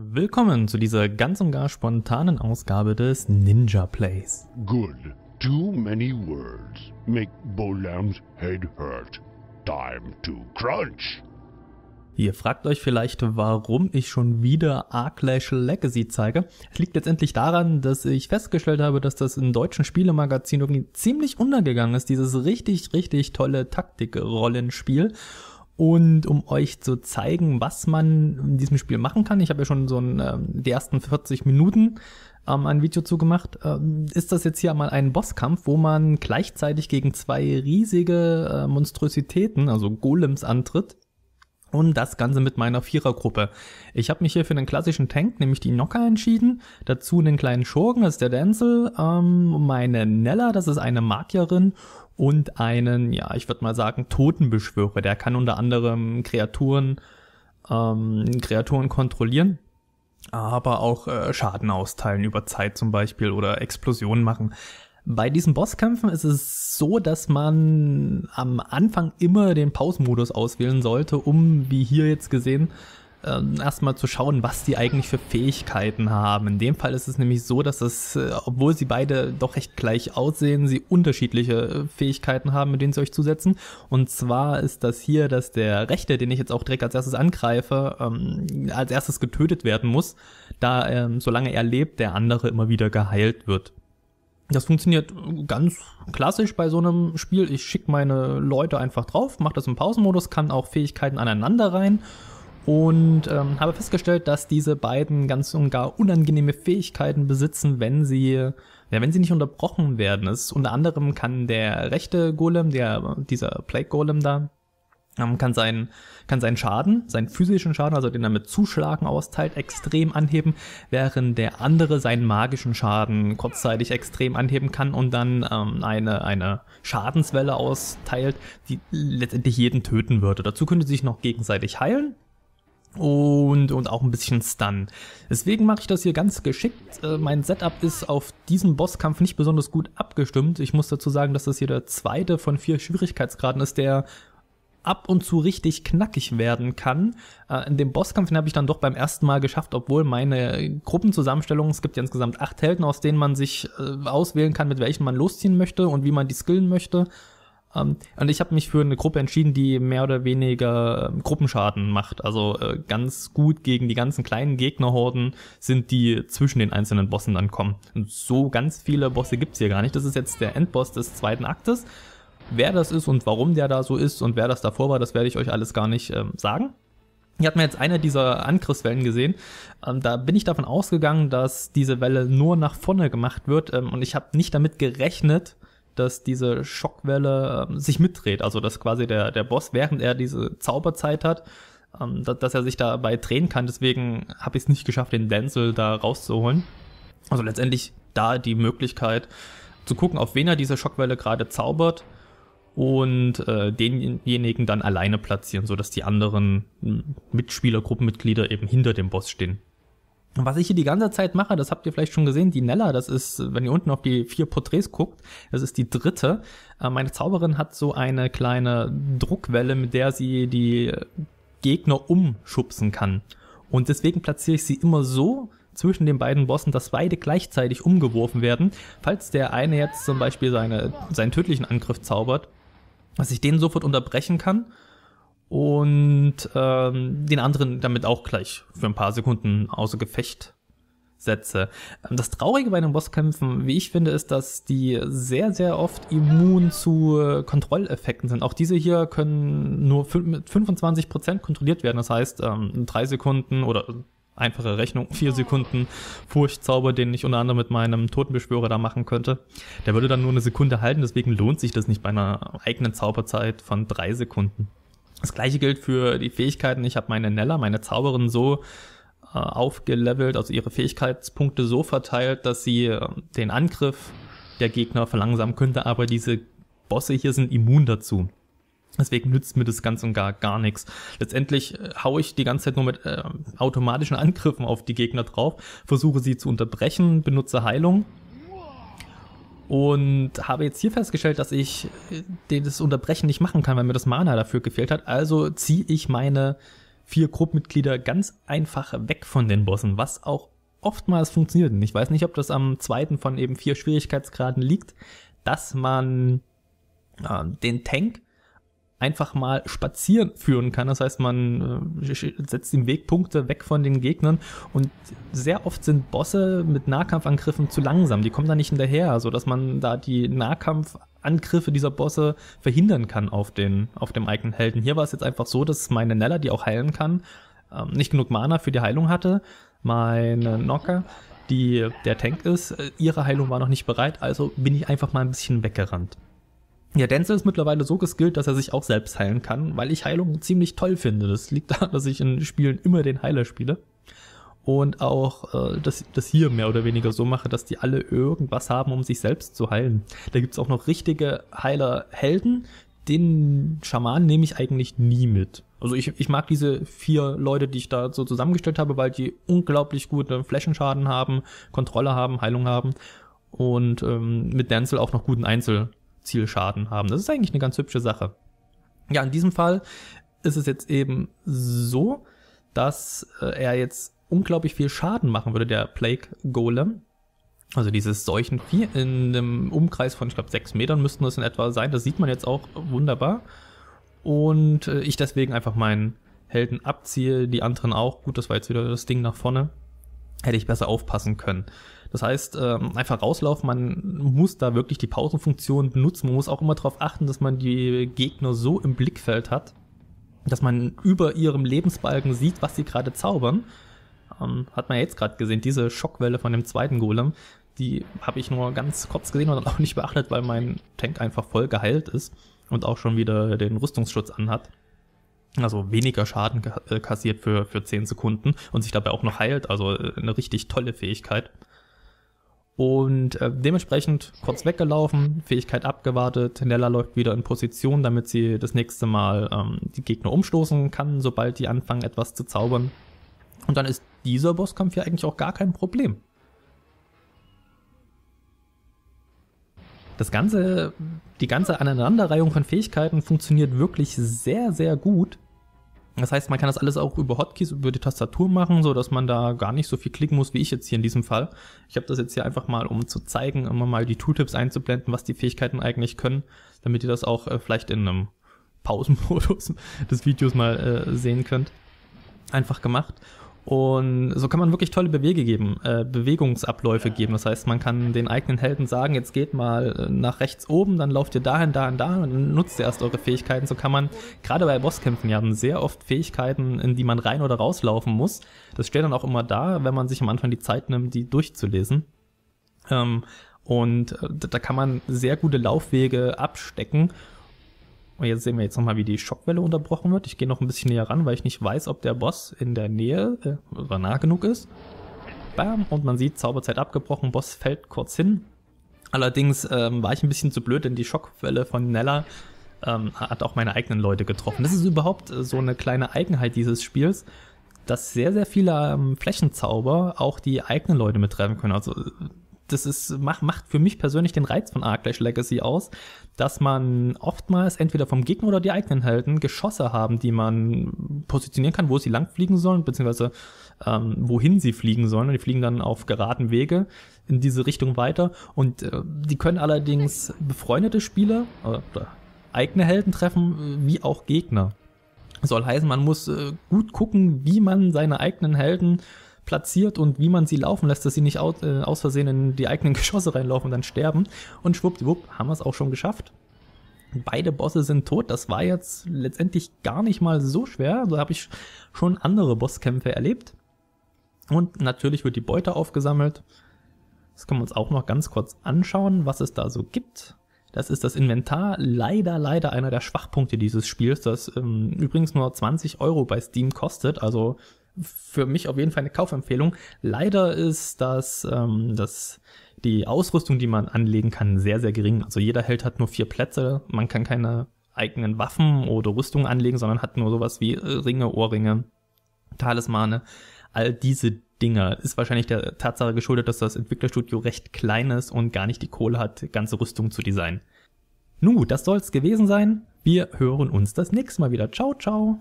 Willkommen zu dieser ganz und gar spontanen Ausgabe des Ninja Plays. Good. Too many words make Bolams head hurt. Time to crunch. Ihr fragt euch vielleicht, warum ich schon wieder Arclash Legacy zeige. Es liegt letztendlich daran, dass ich festgestellt habe, dass das im deutschen Spielemagazin irgendwie ziemlich untergegangen ist, dieses richtig, richtig tolle Taktik-Rollenspiel. Und um euch zu zeigen, was man in diesem Spiel machen kann, ich habe ja schon so ein, äh, die ersten 40 Minuten ähm, ein Video zugemacht, ähm, ist das jetzt hier mal ein Bosskampf, wo man gleichzeitig gegen zwei riesige äh, Monstrositäten, also Golems, antritt. Und das Ganze mit meiner Vierergruppe. Ich habe mich hier für einen klassischen Tank, nämlich die Nocker, entschieden. Dazu einen kleinen Schurken, das ist der Denzel. Ähm, meine Nella, das ist eine Magierin und einen, ja, ich würde mal sagen, Totenbeschwörer. Der kann unter anderem Kreaturen, ähm, Kreaturen kontrollieren, aber auch äh, Schaden austeilen über Zeit zum Beispiel oder Explosionen machen. Bei diesen Bosskämpfen ist es so, dass man am Anfang immer den Pausenmodus auswählen sollte, um, wie hier jetzt gesehen, ähm, erstmal zu schauen, was die eigentlich für Fähigkeiten haben. In dem Fall ist es nämlich so, dass es, äh, obwohl sie beide doch recht gleich aussehen, sie unterschiedliche äh, Fähigkeiten haben, mit denen sie euch zusetzen. Und zwar ist das hier, dass der Rechte, den ich jetzt auch direkt als erstes angreife, ähm, als erstes getötet werden muss, da ähm, solange er lebt, der andere immer wieder geheilt wird. Das funktioniert ganz klassisch bei so einem Spiel. Ich schicke meine Leute einfach drauf, mache das im Pausenmodus, kann auch Fähigkeiten aneinander rein und ähm, habe festgestellt, dass diese beiden ganz und gar unangenehme Fähigkeiten besitzen, wenn sie, ja, wenn sie nicht unterbrochen werden. Es, unter anderem kann der rechte Golem, der, dieser Plague Golem da, ähm, kann seinen, kann seinen Schaden, seinen physischen Schaden, also den er mit Zuschlagen austeilt, extrem anheben, während der andere seinen magischen Schaden kurzzeitig extrem anheben kann und dann ähm, eine, eine Schadenswelle austeilt, die letztendlich jeden töten würde. Dazu könnte sie sich noch gegenseitig heilen, und, und auch ein bisschen Stun. Deswegen mache ich das hier ganz geschickt. Äh, mein Setup ist auf diesen Bosskampf nicht besonders gut abgestimmt. Ich muss dazu sagen, dass das hier der zweite von vier Schwierigkeitsgraden ist, der ab und zu richtig knackig werden kann. Äh, in dem Bosskampf habe ich dann doch beim ersten Mal geschafft, obwohl meine Gruppenzusammenstellung, es gibt ja insgesamt acht Helden, aus denen man sich äh, auswählen kann, mit welchen man losziehen möchte und wie man die skillen möchte. Um, ähm, und ich habe mich für eine Gruppe entschieden, die mehr oder weniger äh, Gruppenschaden macht. Also äh, ganz gut gegen die ganzen kleinen Gegnerhorden sind, die zwischen den einzelnen Bossen dann kommen. Und so ganz viele Bosse gibt's hier gar nicht. Das ist jetzt der Endboss des zweiten Aktes. Wer das ist und warum der da so ist und wer das davor war, das werde ich euch alles gar nicht ähm, sagen. Ich habe mir jetzt eine dieser Angriffswellen gesehen. Ähm, da bin ich davon ausgegangen, dass diese Welle nur nach vorne gemacht wird ähm, und ich habe nicht damit gerechnet, dass diese Schockwelle ähm, sich mitdreht. Also dass quasi der, der Boss, während er diese Zauberzeit hat, ähm, dass, dass er sich dabei drehen kann. Deswegen habe ich es nicht geschafft, den Denzel da rauszuholen. Also letztendlich da die Möglichkeit zu gucken, auf wen er diese Schockwelle gerade zaubert und äh, denjenigen dann alleine platzieren, sodass die anderen Mitspieler, Gruppenmitglieder eben hinter dem Boss stehen. Und was ich hier die ganze Zeit mache, das habt ihr vielleicht schon gesehen, die Nella, das ist, wenn ihr unten auf die vier Porträts guckt, das ist die dritte. Äh, meine Zauberin hat so eine kleine Druckwelle, mit der sie die Gegner umschubsen kann. Und deswegen platziere ich sie immer so zwischen den beiden Bossen, dass beide gleichzeitig umgeworfen werden. Falls der eine jetzt zum Beispiel seine, seinen tödlichen Angriff zaubert, dass ich den sofort unterbrechen kann und ähm, den anderen damit auch gleich für ein paar Sekunden außer Gefecht setze. Ähm, das Traurige bei den Bosskämpfen, wie ich finde, ist, dass die sehr, sehr oft immun zu äh, Kontrolleffekten sind. Auch diese hier können nur mit 25% kontrolliert werden. Das heißt, ähm, drei Sekunden oder äh, einfache Rechnung, vier Sekunden Furchtzauber, den ich unter anderem mit meinem Totenbeschwörer da machen könnte. Der würde dann nur eine Sekunde halten, deswegen lohnt sich das nicht bei einer eigenen Zauberzeit von drei Sekunden. Das gleiche gilt für die Fähigkeiten. Ich habe meine Nella, meine Zauberin, so äh, aufgelevelt, also ihre Fähigkeitspunkte so verteilt, dass sie äh, den Angriff der Gegner verlangsamen könnte, aber diese Bosse hier sind immun dazu. Deswegen nützt mir das ganz und gar gar nichts. Letztendlich äh, hau ich die ganze Zeit nur mit äh, automatischen Angriffen auf die Gegner drauf, versuche sie zu unterbrechen, benutze Heilung und habe jetzt hier festgestellt, dass ich äh, das Unterbrechen nicht machen kann, weil mir das Mana dafür gefehlt hat. Also ziehe ich meine vier Gruppmitglieder ganz einfach weg von den Bossen, was auch oftmals funktioniert. Und ich weiß nicht, ob das am zweiten von eben vier Schwierigkeitsgraden liegt, dass man äh, den Tank einfach mal spazieren führen kann. Das heißt, man äh, setzt im Weg Punkte weg von den Gegnern und sehr oft sind Bosse mit Nahkampfangriffen zu langsam. Die kommen da nicht hinterher, sodass man da die Nahkampfangriffe dieser Bosse verhindern kann auf, den, auf dem eigenen Helden. Hier war es jetzt einfach so, dass meine Nella, die auch heilen kann, ähm, nicht genug Mana für die Heilung hatte. Meine Nocker die der Tank ist. Äh, ihre Heilung war noch nicht bereit, also bin ich einfach mal ein bisschen weggerannt. Ja, Denzel ist mittlerweile so geskillt, dass er sich auch selbst heilen kann, weil ich Heilung ziemlich toll finde. Das liegt daran, dass ich in Spielen immer den Heiler spiele. Und auch äh, dass das hier mehr oder weniger so mache, dass die alle irgendwas haben, um sich selbst zu heilen. Da gibt's auch noch richtige Heiler-Helden. Den Schaman nehme ich eigentlich nie mit. Also ich, ich mag diese vier Leute, die ich da so zusammengestellt habe, weil die unglaublich gute Flächenschaden haben, Kontrolle haben, Heilung haben und ähm, mit Denzel auch noch guten Einzel Zielschaden haben. Das ist eigentlich eine ganz hübsche Sache. Ja, in diesem Fall ist es jetzt eben so, dass äh, er jetzt unglaublich viel Schaden machen würde, der Plague Golem. Also dieses Seuchenvieh in einem Umkreis von, ich glaube, sechs Metern müssten das in etwa sein. Das sieht man jetzt auch wunderbar. Und äh, ich deswegen einfach meinen Helden abziehe, die anderen auch. Gut, das war jetzt wieder das Ding nach vorne hätte ich besser aufpassen können. Das heißt, ähm, einfach rauslaufen, man muss da wirklich die Pausenfunktion benutzen. Man muss auch immer darauf achten, dass man die Gegner so im Blickfeld hat, dass man über ihrem Lebensbalken sieht, was sie gerade zaubern. Ähm, hat man ja jetzt gerade gesehen, diese Schockwelle von dem zweiten Golem, die habe ich nur ganz kurz gesehen und dann auch nicht beachtet, weil mein Tank einfach voll geheilt ist und auch schon wieder den Rüstungsschutz anhat also weniger Schaden äh, kassiert für, für 10 Sekunden und sich dabei auch noch heilt. Also äh, eine richtig tolle Fähigkeit. Und äh, dementsprechend kurz weggelaufen, Fähigkeit abgewartet, Nella läuft wieder in Position, damit sie das nächste Mal ähm, die Gegner umstoßen kann, sobald die anfangen etwas zu zaubern. Und dann ist dieser Bosskampf ja eigentlich auch gar kein Problem. das ganze, die ganze Aneinanderreihung von Fähigkeiten funktioniert wirklich sehr, sehr gut. Das heißt, man kann das alles auch über Hotkeys, über die Tastatur machen, so dass man da gar nicht so viel klicken muss, wie ich jetzt hier in diesem Fall. Ich habe das jetzt hier einfach mal, um zu zeigen, immer mal die Tooltips einzublenden, was die Fähigkeiten eigentlich können, damit ihr das auch äh, vielleicht in einem Pausenmodus des Videos mal äh, sehen könnt. Einfach gemacht. Und so kann man wirklich tolle Bewege geben, äh, Bewegungsabläufe geben. Das heißt, man kann den eigenen Helden sagen, jetzt geht mal äh, nach rechts oben, dann lauft ihr dahin, dahin, dahin und dann nutzt ihr erst eure Fähigkeiten. So kann man gerade bei Bosskämpfen ja sehr oft Fähigkeiten, in die man rein oder rauslaufen muss. Das steht dann auch immer da, wenn man sich am Anfang die Zeit nimmt, die durchzulesen. Ähm, und äh, da kann man sehr gute Laufwege abstecken und jetzt sehen wir jetzt nochmal, wie die Schockwelle unterbrochen wird. Ich gehe noch ein bisschen näher ran, weil ich nicht weiß, ob der Boss in der Nähe äh, oder nah genug ist. Bam, und man sieht, Zauberzeit abgebrochen, Boss fällt kurz hin. Allerdings ähm, war ich ein bisschen zu blöd, denn die Schockwelle von Nella ähm, hat auch meine eigenen Leute getroffen. Das ist überhaupt äh, so eine kleine Eigenheit dieses Spiels, dass sehr, sehr viele ähm, Flächenzauber auch die eigenen Leute mit können. Also äh, das ist, macht, macht für mich persönlich den Reiz von Arclash Legacy aus, dass man oftmals entweder vom Gegner oder die eigenen Helden Geschosse haben, die man positionieren kann, wo sie langfliegen sollen, beziehungsweise ähm, wohin sie fliegen sollen. Und die fliegen dann auf geraden Wege in diese Richtung weiter. Und äh, die können allerdings befreundete Spieler oder, äh, oder eigene Helden treffen, äh, wie auch Gegner. Soll heißen, man muss äh, gut gucken, wie man seine eigenen Helden platziert und wie man sie laufen lässt, dass sie nicht aus, äh, aus Versehen in die eigenen Geschosse reinlaufen und dann sterben. Und schwuppdiwupp haben wir es auch schon geschafft. Beide Bosse sind tot. Das war jetzt letztendlich gar nicht mal so schwer. Da habe ich schon andere Bosskämpfe erlebt. Und natürlich wird die Beute aufgesammelt. Das können wir uns auch noch ganz kurz anschauen, was es da so gibt. Das ist das Inventar. Leider, leider einer der Schwachpunkte dieses Spiels, das ähm, übrigens nur 20 Euro bei Steam kostet. Also für mich auf jeden Fall eine Kaufempfehlung. Leider ist das, ähm, das die Ausrüstung, die man anlegen kann, sehr, sehr gering. Also jeder Held hat nur vier Plätze. Man kann keine eigenen Waffen oder Rüstungen anlegen, sondern hat nur sowas wie äh, Ringe, Ohrringe, Talismane. All diese Dinge ist wahrscheinlich der Tatsache geschuldet, dass das Entwicklerstudio recht klein ist und gar nicht die Kohle hat, ganze Rüstung zu designen. Nun, gut, das soll's gewesen sein. Wir hören uns das nächste Mal wieder. Ciao, ciao.